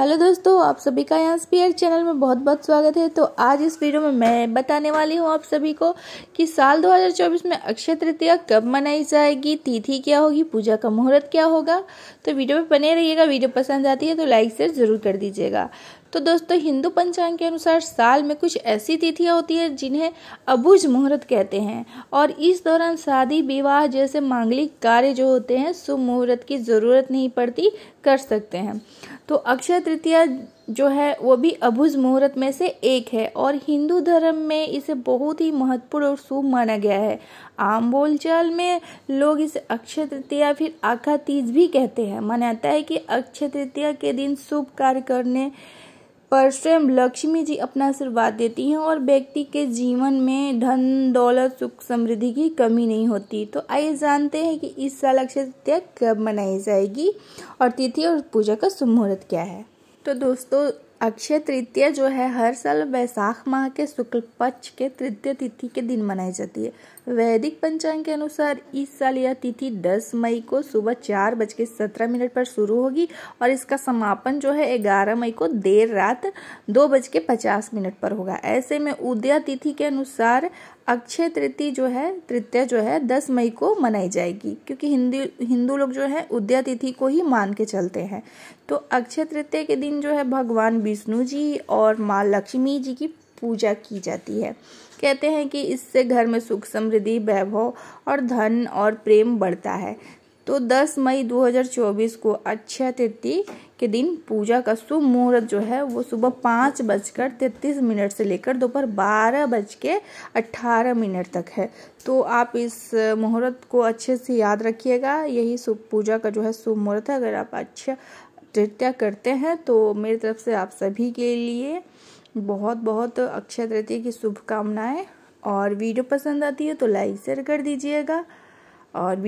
hello दोस्तों आप सभी का यहाँ स्पीयर चैनल में बहुत बहुत स्वागत है तो आज इस वीडियो में मैं बताने वाली हूँ आप सभी को कि साल 2024 में अक्षय तृतीया कब मनाई जाएगी तिथि क्या होगी पूजा का मुहूर्त क्या होगा तो वीडियो में बने रहिएगा वीडियो पसंद आती है तो लाइक शेयर जरूर कर दीजिएगा तो दोस्तों हिंदू पंचांग के अनुसार साल में कुछ ऐसी तिथियां होती है जिन्हें अबुझ मुहूर्त कहते हैं और इस दौरान शादी विवाह जैसे मांगलिक कार्य जो होते हैं शुभ मुहूर्त की ज़रूरत नहीं पड़ती कर सकते हैं तो अक्षय तृतीया जो है वो भी अबुज मुहूर्त में से एक है और हिंदू धर्म में इसे बहुत ही महत्वपूर्ण और शुभ माना गया है आम बोलचाल में लोग इसे अक्षय तृतीया फिर आखा तीज भी कहते हैं मान्यता है कि अक्षय तृतीया के दिन शुभ कार्य करने पर स्वयं लक्ष्मी जी अपना आशीर्वाद देती हैं और व्यक्ति के जीवन में धन दौलत सुख समृद्धि की कमी नहीं होती तो आइए जानते हैं कि इस साल अक्षय तृतीया कब मनाई जाएगी और तिथि और पूजा का शुभ मुहूर्त क्या है तो दोस्तों अक्षय तृतीया जो है हर साल वैशाख माह के शुक्ल पक्ष के तृतीय तिथि के दिन मनाई जाती है वैदिक पंचांग के अनुसार इस साल यह तिथि 10 मई को सुबह चार बज के सत्रह मिनट पर शुरू होगी और इसका समापन जो है 11 मई को देर रात दो बज के पचास मिनट पर होगा ऐसे में उदया तिथि के अनुसार अक्षय तृतीय जो है तृतीय जो है दस मई को मनाई जाएगी क्योंकि हिंदू हिंदू लोग जो है उदया तिथि को ही मान के चलते हैं तो अक्षय तृतीय के दिन जो है भगवान विष्णु जी और माँ लक्ष्मी जी की पूजा की जाती है कहते हैं कि इससे घर में सुख समृद्धि वैभव और धन और प्रेम बढ़ता है तो 10 मई 2024 को अक्षय तृतीय के दिन पूजा का शुभ मुहूर्त जो है वो सुबह पाँच बजकर तैतीस मिनट से लेकर दोपहर बारह बज के अट्ठारह मिनट तक है तो आप इस मुहूर्त को अच्छे से याद रखिएगा यही शुभ पूजा का जो है शुभ मुहूर्त है अगर आप अच्छा नृत्य करते हैं तो मेरी तरफ से आप सभी के लिए बहुत बहुत अक्षय तृतीय की शुभकामनाएं और वीडियो पसंद आती है तो लाइक शेयर कर दीजिएगा और